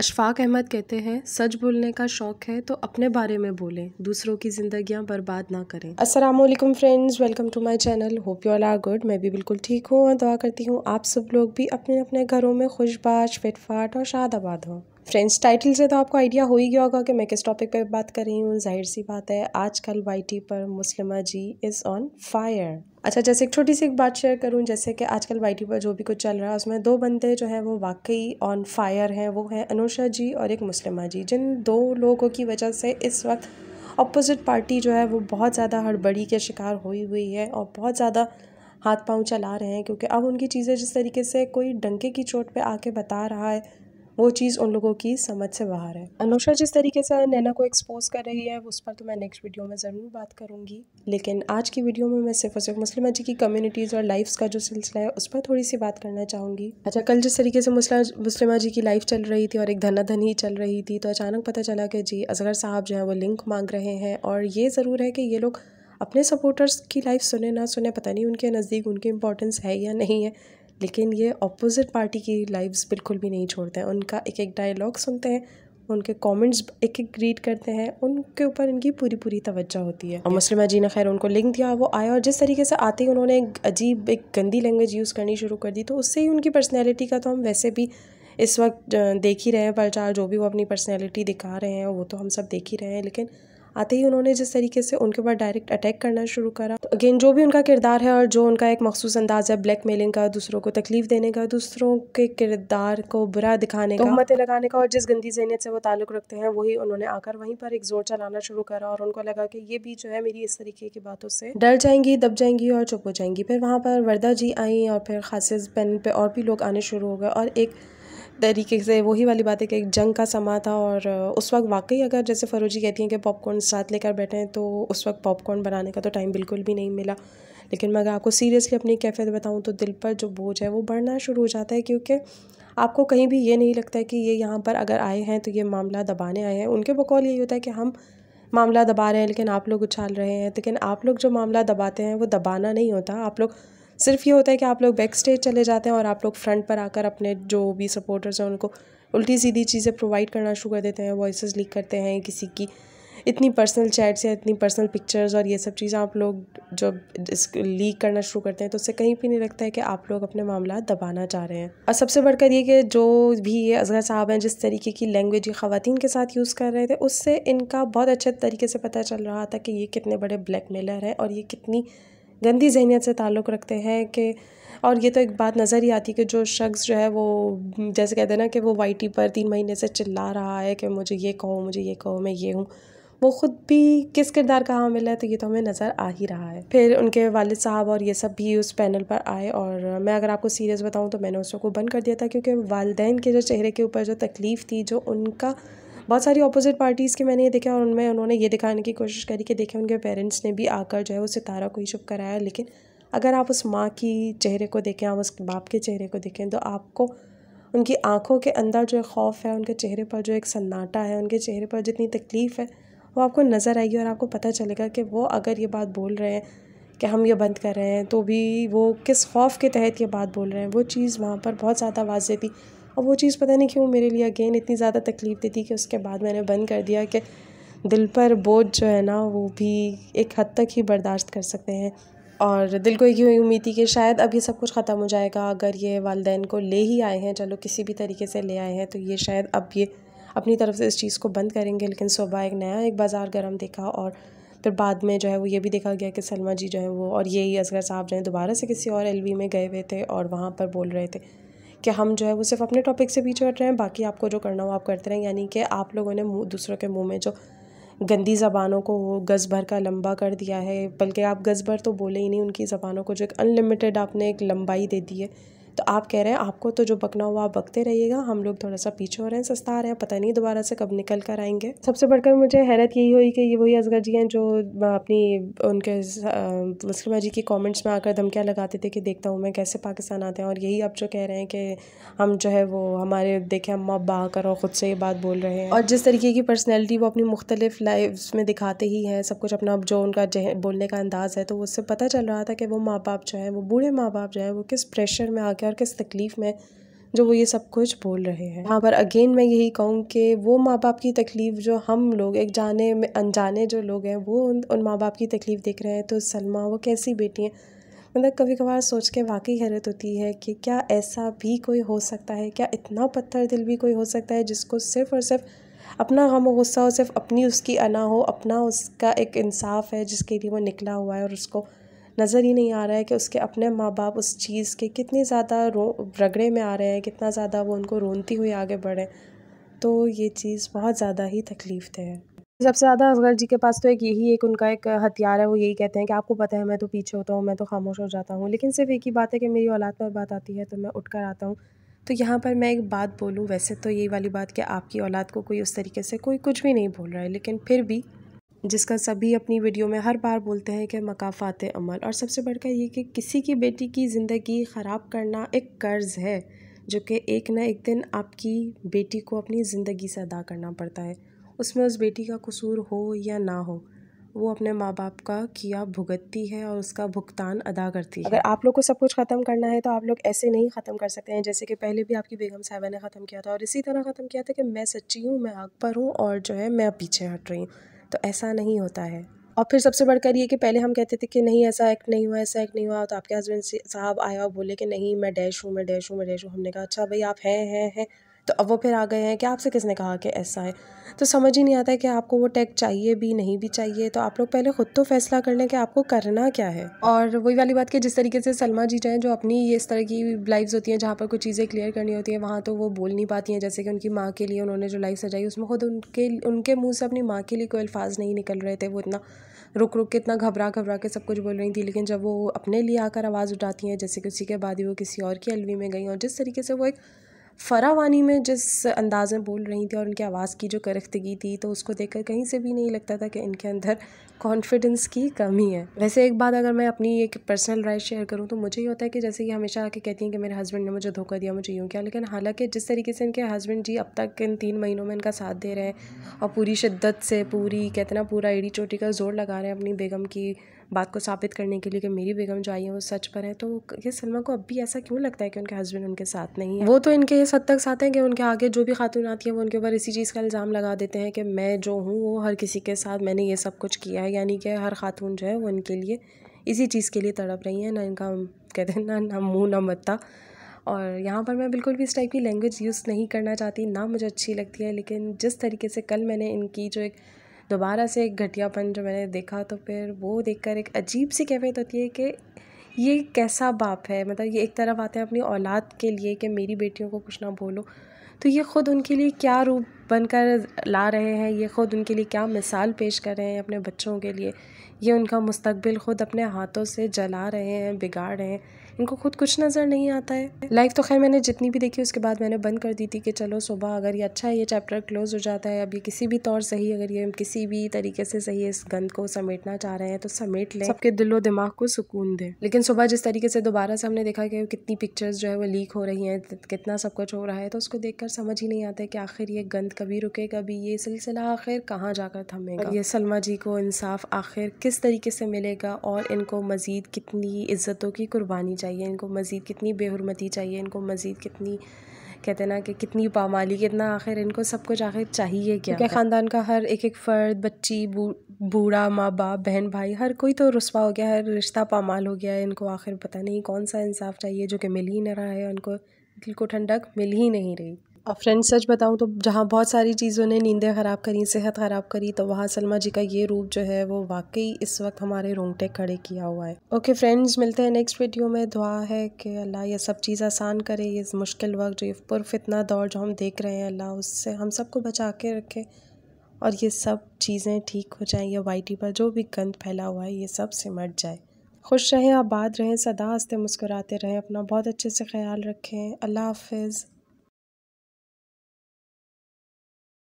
अशफाक अहमद कहते हैं सच बोलने का शौक़ है तो अपने बारे में बोलें दूसरों की ज़िंदगियां बर्बाद ना करें अस्सलाम वालेकुम friends welcome to my channel hope you all are good मैं भी बिल्कुल ठीक हूँ और दुआ करती हूँ आप सब लोग भी अपने अपने घरों में खुशबाश फिटफाट और शादाबाद हों फ्रेंड्स टाइटल से तो आपको आइडिया हो ही गया होगा कि मैं किस टॉपिक पे बात कर रही हूँ जाहिर सी बात है आजकल वाईटी पर Muslima ji is on fire अच्छा जैसे एक छोटी सी एक बात शेयर करूँ जैसे कि आजकल वाई पर जो भी कुछ चल रहा है उसमें दो बंदे जो हैं वो वाकई ऑन फायर हैं वो हैं अनुषा जी और एक मुस्लिमा जी जिन दो लोगों की वजह से इस वक्त अपोजिट पार्टी जो है वो बहुत ज़्यादा हड़बड़ी के शिकार हुई हुई है और बहुत ज़्यादा हाथ पांव चला रहे हैं क्योंकि अब उनकी चीज़ें जिस तरीके से कोई डंके की चोट पे आके बता रहा है वो चीज़ उन लोगों की समझ से बाहर है अनुषा जिस तरीके से नैना को एक्सपोज कर रही है उस पर तो मैं नेक्स्ट वीडियो में ज़रूर बात करूँगी लेकिन आज की वीडियो में मैं सिर्फ और सिर्फ मुस्लिम जी की कम्युनिटीज़ और लाइफ्स का जो सिलसिला है उस पर थोड़ी सी बात करना चाहूँगी अच्छा कल जिस तरीके से मुस्लिमा जी की लाइफ चल रही थी और एक धना धनी ही चल रही थी तो अचानक पता चला कि जी असगर साहब जो है वो लिंक मांग रहे हैं और ये ज़रूर है कि ये लोग अपने सपोर्टर्स की लाइफ सुने ना सुने पता नहीं उनके नज़दीक उनकी इंपॉर्टेंस है या नहीं है लेकिन ये अपोज़िट पार्टी की लाइव्स बिल्कुल भी नहीं छोड़ते हैं उनका एक एक डायलॉग सुनते हैं उनके कमेंट्स एक एक रीड करते हैं उनके ऊपर इनकी पूरी पूरी तवज्जा होती है और मुस्लिम जी ने खैर उनको लिंक दिया वो आए और जिस तरीके से आते ही उन्होंने एक अजीब एक गंदी लैंग्वेज यूज़ करनी शुरू कर दी तो उससे ही उनकी पर्सनैलिटी का तो हम वैसे भी इस वक्त देख ही रहे हैं पर चार जो भी वो अपनी पर्सनैलिटी दिखा रहे हैं वो तो हम सब देख ही रहे हैं लेकिन आते ही उन्होंने जिस तरीके से उनके ऊपर डायरेक्ट अटैक करना शुरू करा तो अगेन जो भी उनका किरदार है और जो उनका एक मखसूस अंदाज है ब्लैक मेलिंग का दूसरों को तकलीफ देने का दूसरों के किरदार को बुरा दिखाने का मतें लगाने का और जिस गंदी जहनीत से वो ताल्लुक रखते हैं वही उन्होंने आकर वहीं पर एक जोर चलाना शुरू करा और उनको लगा कि ये भी जो है मेरी इस तरीके की बातों से डर जाएंगी दब जाएंगी और चुप हो जाएंगी फिर वहाँ पर वर्दा जी आई और फिर खासिस पेन पे और भी लोग आने शुरू हो गए और एक तरीके से वही वाली बात है कि एक जंग का समा था और उस वक्त वाकई अगर जैसे फरोजी कहती हैं कि पॉपकॉर्न साथ लेकर बैठे हैं तो उस वक्त पॉपकॉर्न बनाने का तो टाइम बिल्कुल भी नहीं मिला लेकिन मैं अगर आपको सीरियसली अपनी कैफियत बताऊँ तो दिल पर जो बोझ है वो बढ़ना शुरू हो जाता है क्योंकि आपको कहीं भी ये नहीं लगता है कि ये यहाँ पर अगर आए हैं तो ये मामला दबाने आए हैं उनके बकौल यही होता है कि हम मामला दबा रहे हैं लेकिन आप लोग उछाल रहे हैं लेकिन आप लोग जो मामला दबाते हैं वो दबाना नहीं होता आप लोग सिर्फ ये होता है कि आप लोग बैक स्टेज चले जाते हैं और आप लोग फ्रंट पर आकर अपने जो भी सपोर्टर्स हैं उनको उल्टी सीधी चीज़ें प्रोवाइड करना शुरू कर देते हैं वॉइस लीक करते हैं किसी की इतनी पर्सनल चैट्स या इतनी पर्सनल पिक्चर्स और ये सब चीज़ें आप लोग जब लीक करना शुरू करते हैं तो उससे कहीं भी नहीं लगता है कि आप लोग अपने मामला दबाना चाह रहे हैं और सबसे बढ़कर ये कि जो भी ये असगर साहब हैं जिस तरीके की लैंग्वेज ये ख़वान के साथ यूज़ कर रहे थे उससे इनका बहुत अच्छे तरीके से पता चल रहा था कि ये कितने बड़े ब्लैक मेलर हैं और ये कितनी गंदी जहनीत से ताल्लुक़ रखते हैं कि और ये तो एक बात नज़र ही आती है कि जो शख्स जो है वो जैसे कहते हैं ना कि वो वाइटी पर तीन महीने से चिल्ला रहा है कि मुझे ये कहो मुझे ये कहो मैं ये हूँ वो ख़ुद भी किस किरदार का हामिल है तो ये तो हमें नज़र आ ही रहा है फिर उनके वालद साहब और ये सब भी उस पैनल पर आए और मैं अगर आपको सीरियस बताऊँ तो मैंने उसको को बंद कर दिया था क्योंकि वालदेन के जो चेहरे के ऊपर जो तकलीफ़ थी जो उनका बहुत सारी अपोजिट पार्टीज़ के मैंने ये देखा और उनमें उन्होंने ये दिखाने की कोशिश करी कि देखें उनके पेरेंट्स ने भी आकर जो है वो सितारा को ही शुभ कराया लेकिन अगर आप उस माँ की चेहरे को देखें आप उस बाप के चेहरे को देखें तो आपको उनकी आँखों के अंदर जो खौफ है उनके चेहरे पर जो एक सन्नाटा है उनके चेहरे पर जितनी तकलीफ़ है वो आपको नज़र आएगी और आपको पता चलेगा कि वो अगर ये बात बोल रहे हैं कि हम ये बंद कर रहे हैं तो भी वो किस खौफ के तहत ये बात बोल रहे हैं वो चीज़ वहाँ पर बहुत ज़्यादा वाज थी और वो चीज़ पता नहीं क्यों मेरे लिए अगेन इतनी ज़्यादा तकलीफ़ देती कि उसके बाद मैंने बंद कर दिया कि दिल पर बोझ जो है ना वो भी एक हद तक ही बर्दाश्त कर सकते हैं और दिल को एक ही उम्मीद थी कि शायद अब ये सब कुछ ख़त्म हो जाएगा अगर ये वालदेन को ले ही आए हैं चलो किसी भी तरीके से ले आए हैं तो ये शायद अब ये अपनी तरफ से इस चीज़ को बंद करेंगे लेकिन सुबह एक नया एक बाज़ार गर्म देखा और फिर बाद में जो है वो ये भी देखा गया कि सलमा जी जो है वो और ही असगर साहब जो है दोबारा से किसी और एल में गए हुए थे और वहाँ पर बोल रहे थे कि हम जो है वो सिर्फ अपने टॉपिक से पीछे हट रहे हैं बाकी आपको जो करना हो आप करते रहें यानी कि आप लोगों ने दूसरों के मुँह में जो गंदी ज़बानों को गज़ भर का लंबा कर दिया है बल्कि आप गज़ भर तो बोले ही नहीं उनकी ज़बानों को जो एक अनलिमिटेड आपने एक लंबाई दे दी है तो आप कह रहे हैं आपको तो जो बकना हुआ आप बकते रहिएगा हम लोग थोड़ा सा पीछे हो रहे हैं सस्ता आ रहे हैं पता नहीं दोबारा से कब निकल कर आएंगे सबसे बढ़कर मुझे हैरत यही हुई कि ये वही असगर जी हैं जो अपनी उनके मुस्लिमा जी की कॉमेंट्स में आकर धमकियाँ लगाते थे कि देखता हूँ मैं कैसे पाकिस्तान आते हैं और यही आप जो कह रहे हैं कि हम जो है वो हमारे देखें हम अब बहा करो ख़ुद से ये बात बोल रहे हैं और जिस तरीके की पर्सनैलिटी वो अपनी मुख्तलिफ लाइफ में दिखाते ही हैं सब कुछ अपना जो उनका बोलने का अंदाज़ है तो उससे पता चल रहा था कि वो माँ बाप जो है वो बूढ़े माँ बाप जो है वो किस प्रेशर में आकर बेचार किस तकलीफ़ में जो वो ये सब कुछ बोल रहे हैं यहाँ पर अगेन मैं यही कहूँ कि वो माँ बाप की तकलीफ़ जो हम लोग एक जाने में अनजाने जो लोग हैं वो उन, उन माँ बाप की तकलीफ़ देख रहे हैं तो सलमा वो कैसी बेटी हैं मतलब कभी कभार सोच के वाकई हैरत होती है कि क्या ऐसा भी कोई हो सकता है क्या इतना पत्थर दिल भी कोई हो सकता है जिसको सिर्फ़ और सिर्फ अपना गम गुस्सा हो सिर्फ अपनी उसकी अना हो अपना उसका एक इंसाफ है जिसके लिए वो निकला हुआ है और उसको नज़र ही नहीं आ रहा है कि उसके अपने माँ बाप उस चीज़ के कितनी ज़्यादा रो रगड़े में आ रहे हैं कितना ज़्यादा वो उनको रोनती हुई आगे बढ़े तो ये चीज़ बहुत ज़्यादा ही तकलीफ दे है सबसे ज़्यादा असगर जी के पास तो एक यही एक उनका एक हथियार है वो यही कहते हैं कि आपको पता है मैं तो पीछे होता हूँ मैं तो खामोश हो जाता हूँ लेकिन सिर्फ एक ही बात है कि मेरी औलाद पर बात आती है तो मैं उठ कर आता हूँ तो यहाँ पर मैं एक बात बोलूँ वैसे तो यही वाली बात कि आपकी औलाद को कोई उस तरीके से कोई कुछ भी नहीं बोल रहा है लेकिन फिर भी जिसका सभी अपनी वीडियो में हर बार बोलते हैं कि मकाफात अमल और सबसे बढ़कर ये कि किसी की बेटी की ज़िंदगी ख़राब करना एक कर्ज़ है जो कि एक ना एक दिन आपकी बेटी को अपनी ज़िंदगी से अदा करना पड़ता है उसमें उस बेटी का कसूर हो या ना हो वो अपने माँ बाप का किया भुगतती है और उसका भुगतान अदा करती है अगर आप लोग को सब कुछ ख़त्म करना है तो आप लोग ऐसे नहीं ख़त्म कर सकते हैं जैसे कि पहले भी आपकी बेगम साहबा ने ख़त्म किया था और इसी तरह ख़त्म किया था कि मैं सच्ची हूँ मैं आग पर हूँ और जो है मैं पीछे हट रही हूँ तो ऐसा नहीं होता है और फिर सबसे बढ़कर ये कि पहले हम कहते थे कि नहीं ऐसा एक्ट नहीं हुआ ऐसा एक्ट नहीं हुआ तो आपके हस्बैंड साहब आया और बोले कि नहीं मैं डैश हूँ मैं डैश हूँ मैं डैश हूँ हमने कहा अच्छा भाई आप हैं हैं हैं तो अब वो फिर आ गए हैं कि आपसे किसने कहा कि ऐसा है तो समझ ही नहीं आता है कि आपको वो टैग चाहिए भी नहीं भी चाहिए तो आप लोग पहले ख़ुद तो फैसला कर लें कि आपको करना क्या है और वही वाली बात कि जिस तरीके से सलमा जी हैं जो अपनी ये इस तरह की लाइव्स होती हैं जहाँ पर कुछ चीज़ें क्लियर करनी होती हैं वहाँ तो वो बोल नहीं पाती हैं जैसे कि उनकी माँ के लिए उन्होंने जो लाइव सजाई उसमें खुद उनके उनके मुँह से अपनी माँ के लिए कोई अल्फाज नहीं निकल रहे थे वो इतना रुक रुक के इतना घबरा घबरा के सब कुछ बोल रही थी लेकिन जब वो अपने लिए आकर आवाज़ उठाती हैं जैसे कि उसी के बाद ही वो किसी और की अलवी में गई और जिस तरीके से वो एक फरावानी में जिस अंदाज़ में बोल रही थी और उनकी आवाज़ की जो करख्तगी थी तो उसको देखकर कहीं से भी नहीं लगता था कि इनके अंदर कॉन्फिडेंस की कमी है वैसे एक बात अगर मैं अपनी एक पर्सनल राय शेयर करूँ तो मुझे ये होता है कि जैसे कि हमेशा आके कहती हैं कि मेरे हस्बैंड ने मुझे धोखा दिया मुझे यूँ किया लेकिन हालांकि जिस तरीके से इनके हस्बैंड जी अब तक इन तीन महीनों में इनका साथ दे रहे हैं और पूरी शिद्दत से पूरी कहते ना पूरा एड़ी चोटी का जोर लगा रहे हैं अपनी बेगम की बात को साबित करने के लिए कि मेरी बेगम जो आई है वो सच पर है तो ये सलमा को अब भी ऐसा क्यों लगता है कि उनके हस्बैंड उनके साथ नहीं है वो तो इनके इस हद तक साथ हैं कि उनके आगे जो भी खातून आती है वो उनके ऊपर इसी चीज़ का इल्ज़ाम लगा देते हैं कि मैं जो हूँ वो हर किसी के साथ मैंने ये सब कुछ किया है यानी कि हर खातून जो है वो इनके लिए इसी चीज़ के लिए तड़प रही हैं ना इनका कहते हैं ना ना मुँह ना मत्ता और यहाँ पर मैं बिल्कुल भी इस टाइप की लैंग्वेज यूज़ नहीं करना चाहती ना मुझे अच्छी लगती है लेकिन जिस तरीके से कल मैंने इनकी जो एक दोबारा से एक घटियापन जो मैंने देखा तो फिर वो देखकर एक अजीब सी कैफियत होती है कि ये कैसा बाप है मतलब ये एक तरफ आते हैं अपनी औलाद के लिए कि मेरी बेटियों को कुछ ना बोलो तो ये ख़ुद उनके लिए क्या रूप बनकर ला रहे हैं ये ख़ुद उनके लिए क्या मिसाल पेश कर रहे हैं अपने बच्चों के लिए ये उनका मुस्तबिल ख़ुद अपने हाथों से जला रहे हैं बिगाड़ रहे हैं इनको खुद कुछ नज़र नहीं आता है लाइफ तो खैर मैंने जितनी भी देखी उसके बाद मैंने बंद कर दी थी कि चलो सुबह अगर ये अच्छा है ये चैप्टर क्लोज हो जाता है ये किसी भी तौर सही अगर ये किसी भी तरीके से सही इस गंद को समेटना चाह रहे हैं तो समेट लें सबके दिलो दिमाग को सुकून दें लेकिन सुबह जिस तरीके से दोबारा से हमने देखा कि कितनी पिक्चर्स जो है वो लीक हो रही हैं कितना सब कुछ हो रहा है तो उसको देखकर समझ ही नहीं आता है कि आखिर ये गंद कभी रुके कभी ये सिलसिला आखिर कहाँ जाकर थमेगा ये सलमा जी को इंसाफ आखिर किस तरीके से मिलेगा और इनको मज़ीद कितनी इज्जतों की कुर्बानी चाहिए चाहिए इनको मज़ीद कितनी बेहरमती चाहिए इनको मज़ीद कितनी कहते हैं ना कि कितनी पामाली कितना आखिर इनको सब कुछ आखिर चाहिए क्या क्या ख़ानदान का हर एक एक फ़र्द बच्ची बूढ़ा माँ बाप बहन भाई हर कोई तो रस्वा हो गया हर रिश्ता पामाल हो गया है इनको आखिर पता नहीं कौन सा इंसाफ चाहिए जो कि मिल ही नहीं रहा है उनको दिल को ठंडक मिल ही नहीं रही और फ्रेंड्स सच बताऊँ तो जहाँ बहुत सारी चीज़ों ने नींदें ख़राब करी सेहत ख़राब करी तो वहाँ सलमा जी का ये रूप जो है वो वाकई इस वक्त हमारे रोंगटे खड़े किया हुआ है ओके फ्रेंड्स मिलते हैं नेक्स्ट वीडियो में दुआ है कि अल्लाह ये सब चीज़ आसान करे ये मुश्किल वक्त जो ये पुरफितना दौर जो हम देख रहे हैं अल्लाह उससे हम सबको बचा के रखे और ये सब चीज़ें ठीक हो जाएँ या वाइटी पर जो भी गंद फैला हुआ है ये सब सिमट जाए खुश रहें आबाद रहें सदा हंसते मुस्कुराते रहें अपना बहुत अच्छे से ख्याल रखें अल्लाह हाफिज़